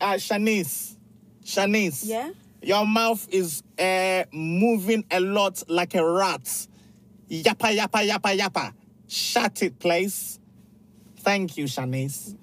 Uh, Shanice, Shanice. Yeah? Your mouth is uh, moving a lot like a rat. Yappa, yappa, yappa, yappa. Shut it, please. Thank you, Shanice.